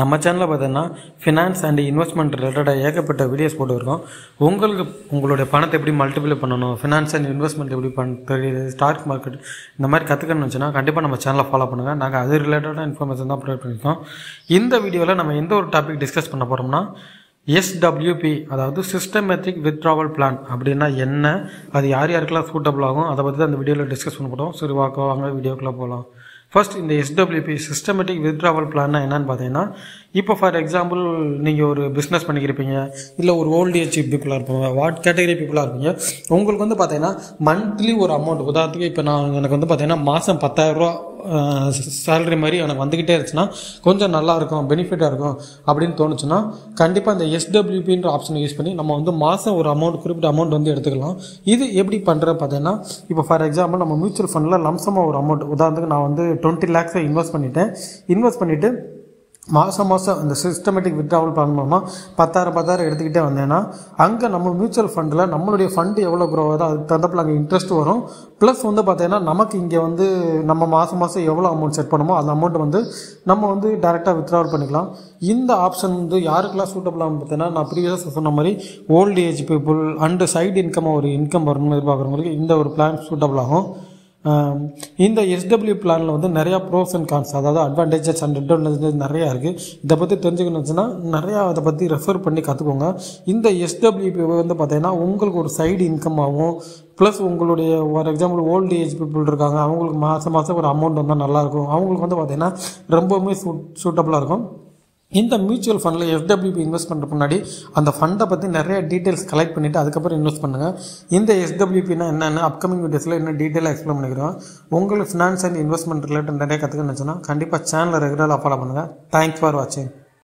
நம்ம சேனலில் பார்த்தீங்கன்னா ஃபினான்ஸ் அண்ட் இன்வெஸ்ட்மெண்ட் ரிலேட்டடாக ஏகப்பட்ட வீடியோஸ் போட்டுருக்கோம் உங்களுக்கு உங்களுடைய பணத்தை எப்படி மல்டிப்ளை பண்ணணும் ஃபினான்ஸ் அண்ட் இன்வெஸ்ட்மெண்ட் எப்படி தெரியுது ஸ்டாக் மார்க்கெட் இந்த மாதிரி கற்றுக்கணும்னு வச்சுன்னா கண்டிப்பாக நம்ம சேனலை ஃபாலோ பண்ணுங்கள் நாங்கள் அது ரிலேட்டடாக இன்ஃபர்மேஷன் தான் ப்ரொவைட் பண்ணியிருக்கோம் இந்த வீடியோவில் நம்ம எந்த ஒரு டாபிக் டிஸ்கஸ் பண்ண போகிறோம்னா எஸ்டபிள்யூபி அதாவது சிஸ்டமேட்டிக் வித்ட்ராவல் பிளான் அப்படின்னா என்ன அது யார் யாருக்கெல்லாம் சூட்டபிள் ஆகும் அதை பற்றி தான் அந்த வீடியோவில் டிஸ்கஸ் பண்ண போகிறோம் சரி வாங்க வீடியோக்குள்ளே போகலாம் ஃபஸ்ட் இந்த எஸ்டபிள்யூபி சிஸ்டமேட்டிக் வித்ட்ராவல் பிளான்னா என்னன்னு பார்த்தீங்கன்னா இப்போ ஃபார் எக்ஸாம்பிள் நீங்கள் ஒரு பிஸ்னஸ் பண்ணிக்கிருப்பீங்க இல்லை ஒரு ஓல்டு ஏஜ் பீப்புளாக இருப்பீங்க வாட் கேட்டகரி பீப்புளாக இருப்பீங்க உங்களுக்கு வந்து பார்த்தீங்கன்னா மந்த்லி ஒரு அமௌண்ட் உதாரணத்துக்கு இப்போ நான் எனக்கு வந்து பார்த்தீங்கன்னா மாதம் பத்தாயிரரூவா சேலரி மாதிரி எனக்கு வந்துக்கிட்டே இருந்துச்சுன்னா கொஞ்சம் நல்லாயிருக்கும் பெனிஃபிட்டாக இருக்கும் அப்படின்னு தோணுச்சுன்னா கண்டிப்பாக இந்த எஸ்டபிள்யூபின்ற ஆப்ஷனை யூஸ் பண்ணி நம்ம வந்து மாதம் ஒரு அமௌண்ட் குறிப்பிட்ட அமௌண்ட் வந்து எடுத்துக்கலாம் இது எப்படி பண்ணுற பார்த்தீங்கன்னா இப்போ ஃபார் எக்ஸாம்பிள் நம்ம மியூச்சுவல் ஃபண்டில் லம்சமாக ஒரு அமௌண்ட் உதாரணத்துக்கு நான் வந்து டுவெண்ட்டி லேக்ஸை இன்வெஸ்ட் பண்ணிவிட்டேன் இன்வெஸ்ட் பண்ணிவிட்டு மாதம் மாதம் இந்த சிஸ்டமேட்டிக் வித்ராவல் பிளான் மூலமாக பத்தாயிரம் பத்தாயிரம் எடுத்துக்கிட்டே வந்தேன்னா அங்கே நம்ம மியூச்சுவல் ஃபண்டில் நம்மளுடைய ஃபண்டு எவ்வளோ க்ரோ ஆகுதோ அதுக்கு தகுந்தப்பில் அங்கே இன்ட்ரெஸ்ட் வரும் ப்ளஸ் வந்து பார்த்தீங்கன்னா நமக்கு இங்கே வந்து நம்ம மாதம் மாதம் எவ்வளோ அமௌண்ட் செட் பண்ணுமோ அந்த அமௌண்ட் வந்து நம்ம வந்து டேரெக்டாக வித்ராவல் பண்ணிக்கலாம் இந்த ஆப்ஷன் வந்து யாருக்கெல்லாம் சூட்டபிளாகும் பார்த்தீங்கன்னா நான் ப்ரீவியஸாக சொன்ன மாதிரி old age people and side income ஒரு இன்கம் வரணும்னு எதிர்பார்க்குறவங்களுக்கு இந்த ஒரு பிளான் சூட்டபிள் ஆகும் இந்த எஸ்டபிள்யூ பிளானில் வந்து நிறையா ப்ரோஸ் அண்ட் கான்ஸ் அதாவது அட்வான்டேஜஸ் அண்ட் அட்வான்டேஜஸ் நிறையா இருக்குது இதை பற்றி தெரிஞ்சுக்கணுச்சுன்னா நிறையா அதை பற்றி ரெஃபர் பண்ணி கற்றுக்கோங்க இந்த எஸ்டபிள்யூபி வந்து பார்த்தீங்கன்னா உங்களுக்கு ஒரு சைடு இன்கமாகவும் ப்ளஸ் உங்களுடைய for example old age people இருக்காங்க அவங்களுக்கு மாதம் மாதம் ஒரு அமௌண்ட் வந்தால் நல்லாயிருக்கும் அவங்களுக்கு வந்து பார்த்திங்கன்னா ரொம்பவுமே சூட் சூட்டபுளாக இருக்கும் இந்த மியூச்சுவல் ஃபண்டில் எஸ்டபிள்யூபி இன்வெஸ்ட் பண்ணுற முன்னாடி அந்த ஃபண்டை பற்றி நிறைய டீட்டெயில்ஸ் கலெக்ட் பண்ணிவிட்டு அதுக்கப்புறம் இன்வெஸ்ட் பண்ணுங்கள் இந்த எஸ்டபிள்யூபினா என்னென்ன அப்கமிங் வீடியோஸில் என்ன டீட்டெயிலாக எக்ஸ்பிளைன் பண்ணிக்கிறோம் உங்களுக்கு ஃபினான்ஸ் அண்ட் இன்வெஸ்ட்மெண்ட் ரிலேட்டட் நிறைய கற்றுக்கணுச்சுன்னா கண்டிப்பாக சேனலை ரெகுலராக ஃபாலோ பண்ணுங்கள் தேங்க்ஸ் ஃபார் வாட்சிங்